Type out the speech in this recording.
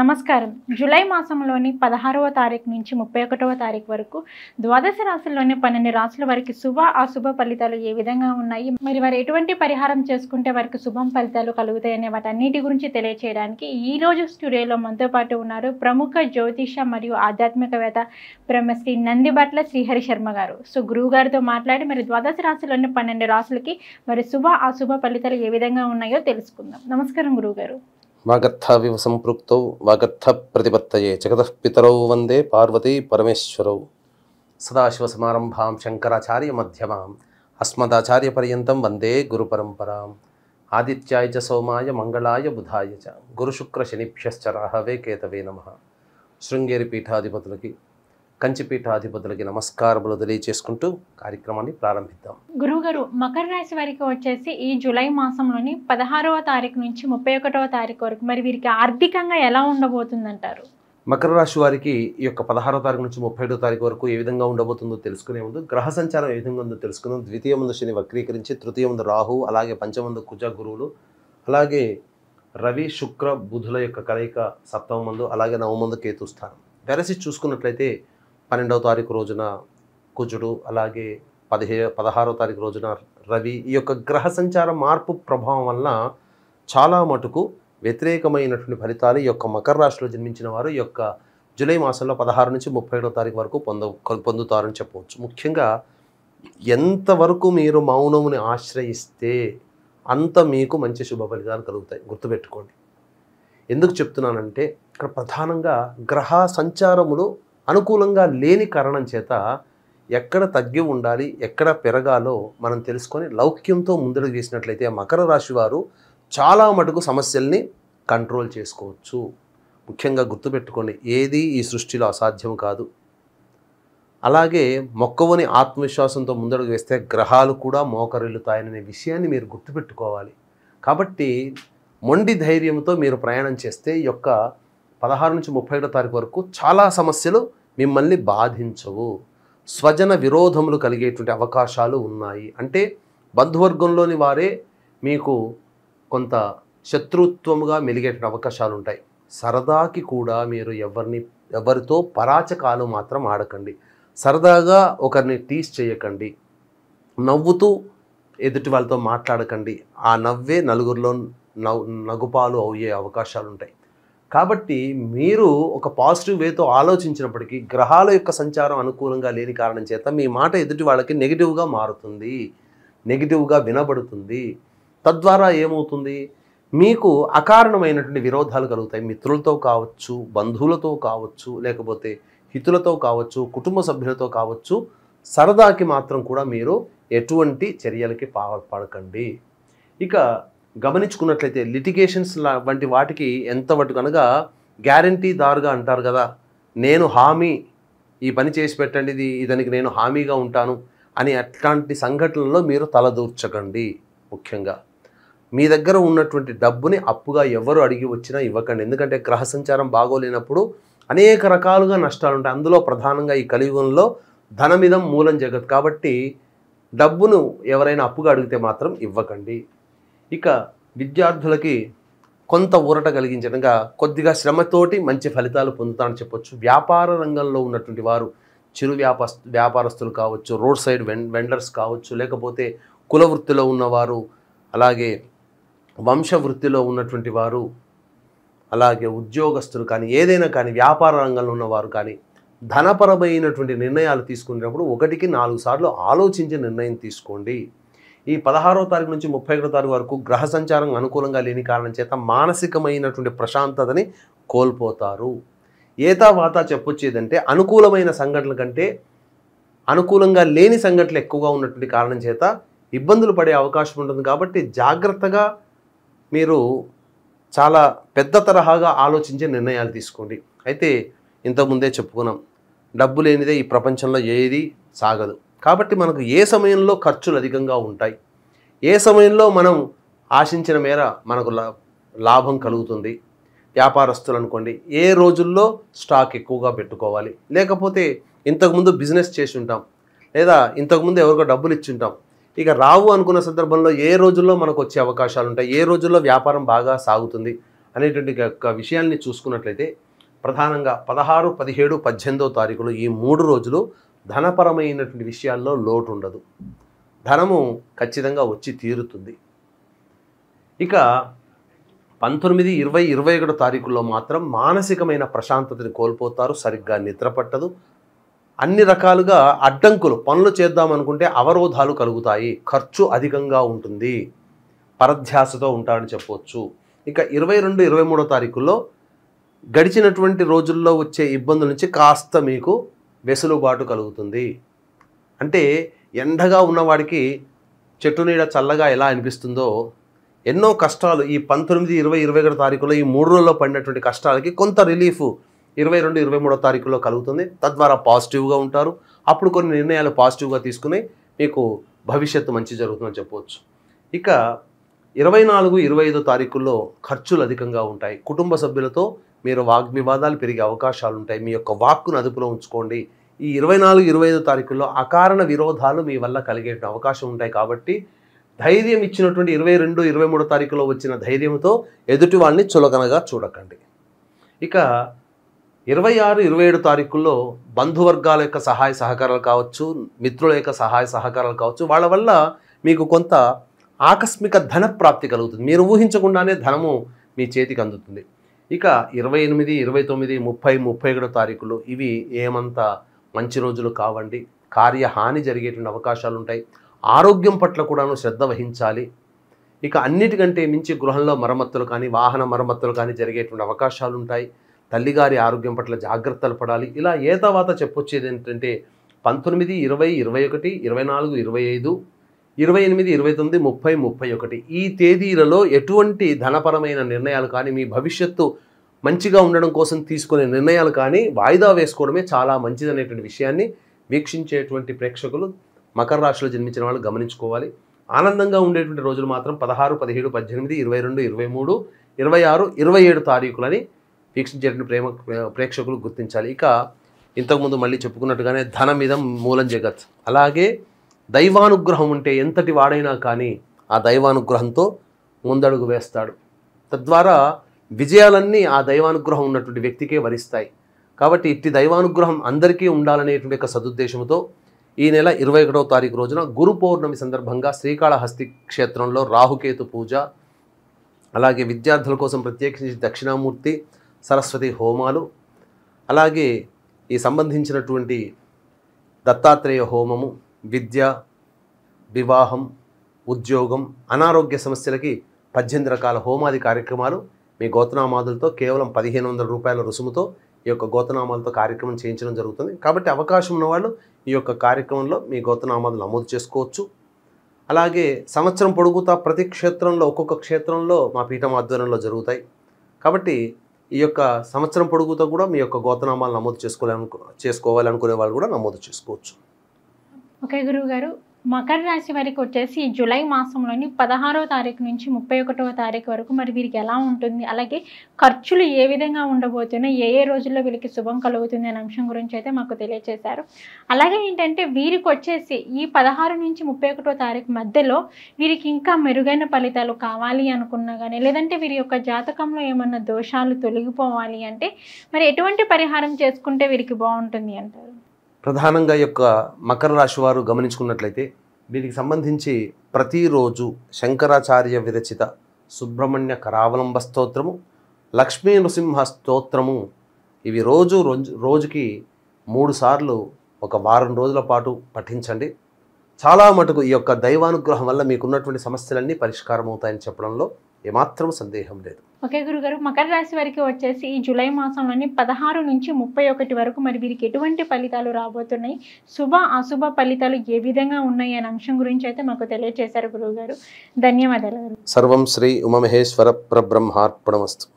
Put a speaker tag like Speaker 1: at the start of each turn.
Speaker 1: నమస్కారం జూలై మాసంలోని పదహారవ తారీఖు నుంచి ముప్పై ఒకటవ తారీఖు వరకు ద్వాదశ రాశుల్లోని పన్నెండు రాశుల వారికి శుభ అశుభ ఫలితాలు ఏ విధంగా ఉన్నాయి మరి వారు ఎటువంటి పరిహారం చేసుకుంటే వారికి శుభం ఫలితాలు కలుగుతాయనే వాటన్నిటి గురించి తెలియచేయడానికి ఈ రోజు స్టూడియోలో మనతో పాటు ఉన్నారు ప్రముఖ జ్యోతిష మరియు ఆధ్యాత్మికవేత్త బ్రహ్మశ్రీ నందిబట్ల శ్రీహరి శర్మ గారు సో గురువు గారితో మాట్లాడి మరి ద్వాదశ రాశుల్లోని పన్నెండు రాశులకి మరి శుభ అశుభ ఫలితాలు ఏ విధంగా ఉన్నాయో తెలుసుకుందాం నమస్కారం గురువు గారు
Speaker 2: వాగర్థావివ సంపృక్తౌ వాగర్థ ప్రతిపత్తయే జగతఃపితరౌ వందే పార్వతీ పరమేశ్వరౌ సమారంభాం శంకరాచార్య మధ్యమాం అస్మదాచార్యపర్యంతం వందే గురు పరంపరాం ఆదిత్యాయ చ సోమాయ మంగళాయ బుధాయ చ గురుశుక్ర రాహవే కేతవే నమ శృంగేరి పీఠాధిపతులకి కంచిపీఠాధిపతులకి నమస్కారములు తెలియచేసుకుంటూ కార్యక్రమాన్ని ప్రారంభిద్దాం
Speaker 1: గురువుగారు మకర రాశి వారికి వచ్చేసి ఈ జూలై మాసంలోని పదహారవ తారీఖు నుంచి ముప్పై ఒకటవ తారీఖు వరకు మరి వీరికి ఆర్థికంగా ఎలా ఉండబోతుందంటారు
Speaker 2: మకర రాశి వారికి ఈ యొక్క పదహారో తారీఖు నుంచి ముప్పై ఐదో తారీఖు వరకు ఏ విధంగా ఉండబోతుందో తెలుసుకునే ముందు గ్రహ సంచారం ఏ విధంగా ఉందో తెలుసుకుందాం ద్వితీయ ముందు శని వక్రీకరించి తృతీయ ముందు రాహు అలాగే పంచమందు కుజ గురువులు అలాగే రవి శుక్ర బుధుల యొక్క కలయిక సప్తమ మందు అలాగే నవముందు కేతు స్థానం వెరసి చూసుకున్నట్లయితే పన్నెండవ తారీఖు రోజున కుజుడు అలాగే పదిహే పదహారో తారీఖు రోజున రవి ఈ యొక్క గ్రహ సంచార మార్పు ప్రభావం వల్ల చాలా మటుకు వ్యతిరేకమైనటువంటి ఫలితాలు ఈ యొక్క మకర రాశిలో జన్మించిన వారు ఈ యొక్క జూలై మాసంలో పదహారు నుంచి ముప్పై ఏడవ తారీఖు వరకు పొంద పొందుతారని చెప్పవచ్చు ముఖ్యంగా ఎంతవరకు మీరు మౌనముని ఆశ్రయిస్తే అంత మీకు మంచి శుభ ఫలితాలు కలుగుతాయి గుర్తుపెట్టుకోండి ఎందుకు చెప్తున్నానంటే ఇక్కడ ప్రధానంగా గ్రహ సంచారములు అనుకూలంగా లేని కారణం చేత ఎక్కడ తగ్గి ఉండాలి ఎక్కడ పెరగాలో మనం తెలుసుకొని లౌక్యంతో ముందడుగు చేసినట్లయితే మకర రాశి వారు చాలా మటుకు సమస్యల్ని కంట్రోల్ చేసుకోవచ్చు ముఖ్యంగా గుర్తుపెట్టుకోండి ఏది ఈ సృష్టిలో అసాధ్యం కాదు అలాగే మొక్కవని ఆత్మవిశ్వాసంతో ముందడుగు వేస్తే గ్రహాలు కూడా మోకరిల్లుతాయనే విషయాన్ని మీరు గుర్తుపెట్టుకోవాలి కాబట్టి మొండి ధైర్యంతో మీరు ప్రయాణం చేస్తే యొక్క పదహారు నుంచి ముప్పై ఒకటో తారీఖు వరకు చాలా సమస్యలు మిమ్మల్ని బాధించవు స్వజన విరోధములు కలిగేటువంటి అవకాశాలు ఉన్నాయి అంటే బంధువర్గంలోని వారే మీకు కొంత శత్రుత్వముగా మెలిగేటువంటి అవకాశాలు ఉంటాయి సరదాకి కూడా మీరు ఎవరిని ఎవరితో పరాచకాలు మాత్రం ఆడకండి సరదాగా ఒకరిని టీస్ చేయకండి నవ్వుతూ ఎదుటి వాళ్ళతో మాట్లాడకండి ఆ నవ్వే నలుగురిలో నవ్వు నగుపాలు అయ్యే అవకాశాలు ఉంటాయి కాబట్టి మీరు ఒక పాజిటివ్ వేతో ఆలోచించినప్పటికీ గ్రహాల యొక్క సంచారం అనుకూలంగా లేని కారణం చేత మీ మాట ఎదుటి వాళ్ళకి నెగిటివ్గా మారుతుంది నెగిటివ్గా వినబడుతుంది తద్వారా ఏమవుతుంది మీకు అకారణమైనటువంటి విరోధాలు కలుగుతాయి మిత్రులతో కావచ్చు బంధువులతో కావచ్చు లేకపోతే హితులతో కావచ్చు కుటుంబ సభ్యులతో కావచ్చు సరదాకి మాత్రం కూడా మీరు ఎటువంటి చర్యలకి పాల్పడకండి ఇక గమనించుకున్నట్లయితే లిటిగేషన్స్ వంటి వాటికి ఎంత మటు కనుక గ్యారంటీదారుగా అంటారు కదా నేను హామీ ఈ పని చేసి పెట్టండి ఇది ఇదానికి నేను హామీగా ఉంటాను అని అట్లాంటి సంఘటనల్లో మీరు తలదూర్చకండి ముఖ్యంగా మీ దగ్గర ఉన్నటువంటి డబ్బుని అప్పుగా ఎవరు అడిగి వచ్చినా ఇవ్వకండి ఎందుకంటే గ్రహ సంచారం బాగోలేనప్పుడు అనేక రకాలుగా నష్టాలు ఉంటాయి అందులో ప్రధానంగా ఈ కలియుగంలో ధనమిదం మూలం జగత్ కాబట్టి డబ్బును ఎవరైనా అప్పుగా అడిగితే మాత్రం ఇవ్వకండి ఇక విద్యార్థులకి కొంత ఊరట కలిగించడంగా కొద్దిగా శ్రమతోటి మంచి ఫలితాలు పొందుతానని చెప్పొచ్చు వ్యాపార రంగంలో ఉన్నటువంటి వారు చిరు వ్యాపార వ్యాపారస్తులు కావచ్చు రోడ్ సైడ్ వెండర్స్ కావచ్చు లేకపోతే కుల వృత్తిలో ఉన్నవారు అలాగే వంశ వృత్తిలో ఉన్నటువంటి వారు అలాగే ఉద్యోగస్తులు కానీ ఏదైనా కానీ వ్యాపార రంగంలో ఉన్నవారు కానీ ధనపరమైనటువంటి నిర్ణయాలు తీసుకునేటప్పుడు ఒకటికి నాలుగు సార్లు ఆలోచించి నిర్ణయం తీసుకోండి ఈ పదహారో తారీఖు నుంచి ముప్పై ఒకటో తారీఖు వరకు గ్రహ సంచారం అనుకూలంగా లేని కారణం చేత మానసికమైనటువంటి ప్రశాంతతని కోల్పోతారు ఏతా వాత చెప్పొచ్చేదంటే అనుకూలమైన సంఘటనల కంటే అనుకూలంగా లేని సంఘటనలు ఎక్కువగా ఉన్నటువంటి కారణం చేత ఇబ్బందులు పడే అవకాశం ఉంటుంది కాబట్టి జాగ్రత్తగా మీరు చాలా పెద్ద తరహాగా ఆలోచించే నిర్ణయాలు తీసుకోండి అయితే ఇంతకుముందే చెప్పుకున్నాం డబ్బు లేనిదే ఈ ప్రపంచంలో ఏది సాగదు కాబట్టి మనకు ఏ సమయంలో ఖర్చులు అధికంగా ఉంటాయి ఏ సమయంలో మనం ఆశించిన మేర మనకు లాభం కలుగుతుంది వ్యాపారస్తులు అనుకోండి ఏ రోజుల్లో స్టాక్ ఎక్కువగా పెట్టుకోవాలి లేకపోతే ఇంతకుముందు బిజినెస్ చేసి ఉంటాం లేదా ఇంతకుముందు ఎవరికో డబ్బులు ఇచ్చి ఉంటాం ఇక రావు అనుకున్న సందర్భంలో ఏ రోజుల్లో మనకు వచ్చే అవకాశాలు ఉంటాయి ఏ రోజుల్లో వ్యాపారం బాగా సాగుతుంది అనేటువంటి యొక్క విషయాల్ని చూసుకున్నట్లయితే ప్రధానంగా పదహారు పదిహేడు పద్దెనిమిదో తారీఖులు ఈ మూడు రోజులు ధనపరమైనటువంటి విషయాల్లో లోటు ఉండదు ధనము ఖచ్చితంగా వచ్చి తీరుతుంది ఇక పంతొమ్మిది ఇరవై ఇరవై ఒకటి తారీఖుల్లో మాత్రం మానసికమైన ప్రశాంతతని కోల్పోతారు సరిగ్గా నిద్రపట్టదు అన్ని రకాలుగా అడ్డంకులు పనులు చేద్దామనుకుంటే అవరోధాలు కలుగుతాయి ఖర్చు అధికంగా ఉంటుంది పరధ్యాసతో ఉంటారని చెప్పవచ్చు ఇక ఇరవై రెండు ఇరవై మూడో తారీఖుల్లో గడిచినటువంటి రోజుల్లో వచ్చే ఇబ్బందుల నుంచి కాస్త మీకు వెసులుబాటు కలుగుతుంది అంటే ఎండగా ఉన్నవాడికి చెట్టు నీడ చల్లగా ఎలా అనిపిస్తుందో ఎన్నో కష్టాలు ఈ పంతొమ్మిది ఇరవై ఇరవై ఒకటి తారీఖులో ఈ మూడు రోజుల్లో పడినటువంటి కష్టాలకి కొంత రిలీఫ్ ఇరవై రెండు ఇరవై మూడో తారీఖులో కలుగుతుంది తద్వారా పాజిటివ్గా ఉంటారు అప్పుడు కొన్ని నిర్ణయాలు పాజిటివ్గా తీసుకుని మీకు భవిష్యత్తు మంచి జరుగుతుందని చెప్పవచ్చు ఇక ఇరవై నాలుగు ఇరవై ఐదో తారీఖుల్లో ఖర్చులు అధికంగా ఉంటాయి కుటుంబ సభ్యులతో మీరు వాగ్వివాదాలు పెరిగే అవకాశాలు ఉంటాయి మీ యొక్క వాక్కును అదుపులో ఉంచుకోండి ఈ ఇరవై నాలుగు ఇరవై ఐదు తారీఖుల్లో అకారణ విరోధాలు మీ వల్ల కలిగే అవకాశం ఉంటాయి కాబట్టి ధైర్యం ఇచ్చినటువంటి ఇరవై రెండు ఇరవై మూడు తారీఖులో వచ్చిన ధైర్యంతో ఎదుటి వాళ్ళని చులకనగా చూడకండి ఇక ఇరవై ఆరు ఇరవై ఏడు తారీఖుల్లో బంధువర్గాల యొక్క సహాయ సహకారాలు కావచ్చు మిత్రుల యొక్క సహాయ సహకారాలు కావచ్చు వాళ్ళ వల్ల మీకు కొంత ఆకస్మిక ధన ప్రాప్తి కలుగుతుంది మీరు ఊహించకుండానే ధనము మీ చేతికి అందుతుంది ఇక ఇరవై ఎనిమిది ఇరవై తొమ్మిది ముప్పై ముప్పై ఒకటో తారీఖులు ఇవి ఏమంత మంచి రోజులు కావండి కార్యహాని జరిగేటువంటి అవకాశాలు ఉంటాయి ఆరోగ్యం పట్ల కూడాను శ్రద్ధ వహించాలి ఇక అన్నిటికంటే మించి గృహంలో మరమ్మతులు కానీ వాహన మరమ్మతులు కానీ జరిగేటువంటి అవకాశాలు ఉంటాయి తల్లిగారి ఆరోగ్యం పట్ల జాగ్రత్తలు పడాలి ఇలా ఏ తర్వాత చెప్పొచ్చేది ఏంటంటే పంతొమ్మిది ఇరవై ఇరవై ఒకటి ఇరవై నాలుగు ఇరవై ఐదు ఇరవై ఎనిమిది ఇరవై తొమ్మిది ముప్పై ముప్పై ఒకటి ఈ తేదీలలో ఎటువంటి ధనపరమైన నిర్ణయాలు కానీ మీ భవిష్యత్తు మంచిగా ఉండడం కోసం తీసుకునే నిర్ణయాలు కానీ వాయిదా వేసుకోవడమే చాలా మంచిదనేటువంటి విషయాన్ని వీక్షించేటువంటి ప్రేక్షకులు మకర రాశిలో జన్మించిన వాళ్ళు గమనించుకోవాలి ఆనందంగా ఉండేటువంటి రోజులు మాత్రం పదహారు పదిహేడు పద్దెనిమిది ఇరవై రెండు ఇరవై మూడు ఇరవై ఆరు ఇరవై ఏడు తారీఖులని వీక్షించేటువంటి ప్రేమ ప్రేక్షకులు గుర్తించాలి ఇక ఇంతకుముందు మళ్ళీ చెప్పుకున్నట్టుగానే ధనమిదం మూలం జగత్ అలాగే దైవానుగ్రహం ఉంటే ఎంతటి వాడైనా కానీ ఆ దైవానుగ్రహంతో ముందడుగు వేస్తాడు తద్వారా విజయాలన్నీ ఆ దైవానుగ్రహం ఉన్నటువంటి వ్యక్తికే వరిస్తాయి కాబట్టి ఇట్టి దైవానుగ్రహం అందరికీ ఉండాలనేటువంటి యొక్క సదుద్దేశంతో ఈ నెల ఇరవై ఒకటవ తారీఖు రోజున గురు పౌర్ణమి సందర్భంగా శ్రీకాళహస్తి క్షేత్రంలో రాహుకేతు పూజ అలాగే విద్యార్థుల కోసం ప్రత్యేకించి దక్షిణామూర్తి సరస్వతి హోమాలు అలాగే ఈ సంబంధించినటువంటి దత్తాత్రేయ హోమము విద్య వివాహం ఉద్యోగం అనారోగ్య సమస్యలకి పద్దెనిమిది రకాల హోమాది కార్యక్రమాలు మీ గోతనామాదులతో కేవలం పదిహేను వందల రూపాయల రుసుముతో ఈ యొక్క గోతనామాలతో కార్యక్రమం చేయించడం జరుగుతుంది కాబట్టి అవకాశం ఉన్నవాళ్ళు ఈ యొక్క కార్యక్రమంలో మీ గోతనామాదులు నమోదు చేసుకోవచ్చు అలాగే సంవత్సరం పొడుగుతా ప్రతి క్షేత్రంలో ఒక్కొక్క క్షేత్రంలో మా పీఠం ఆధ్వర్యంలో జరుగుతాయి కాబట్టి ఈ యొక్క సంవత్సరం పొడుగుతో కూడా మీ యొక్క గోతనామాలు నమోదు చేసుకోవాలను చేసుకోవాలనుకునే వాళ్ళు కూడా నమోదు చేసుకోవచ్చు
Speaker 1: ఓకే గురువు గారు మకర రాశి వారికి వచ్చేసి జూలై మాసంలోని పదహారో తారీఖు నుంచి ముప్పై ఒకటవ తారీఖు వరకు మరి వీరికి ఎలా ఉంటుంది అలాగే ఖర్చులు ఏ విధంగా ఉండబోతున్నాయి ఏ ఏ రోజుల్లో వీరికి శుభం కలుగుతుంది అనే అంశం గురించి అయితే మాకు తెలియచేశారు అలాగే ఏంటంటే వీరికి వచ్చేసి ఈ పదహారు నుంచి ముప్పై ఒకటో తారీఖు మధ్యలో వీరికి ఇంకా మెరుగైన ఫలితాలు కావాలి అనుకున్నా కానీ లేదంటే వీరి యొక్క జాతకంలో ఏమన్నా దోషాలు తొలగిపోవాలి అంటే మరి ఎటువంటి పరిహారం చేసుకుంటే వీరికి బాగుంటుంది అంటారు
Speaker 2: ప్రధానంగా యొక్క మకర రాశి వారు గమనించుకున్నట్లయితే వీరికి సంబంధించి ప్రతిరోజు శంకరాచార్య విరచిత సుబ్రహ్మణ్య కరావలంబ స్తోత్రము లక్ష్మీ నృసింహ స్తోత్రము ఇవి రోజు రోజు రోజుకి మూడుసార్లు ఒక వారం రోజుల పాటు పఠించండి చాలా మటుకు ఈ యొక్క దైవానుగ్రహం వల్ల మీకున్నటువంటి సమస్యలన్నీ పరిష్కారం అవుతాయని చెప్పడంలో ఏమాత్రం సందేహం లేదు
Speaker 1: ఓకే గురుగారు మకర రాశి వారికి వచ్చేసి ఈ జూలై మాసంలోని పదహారు నుంచి ముప్పై ఒకటి వరకు మరి వీరికి ఎటువంటి ఫలితాలు రాబోతున్నాయి శుభ అశుభ ఫలితాలు ఏ విధంగా ఉన్నాయి అనే అంశం గురించి అయితే మాకు తెలియజేశారు గురువుగారు ధన్యవాదాలు
Speaker 2: సర్వం శ్రీ ఉమమహేశ్వర పరబ్రహ్మార్పణమస్తు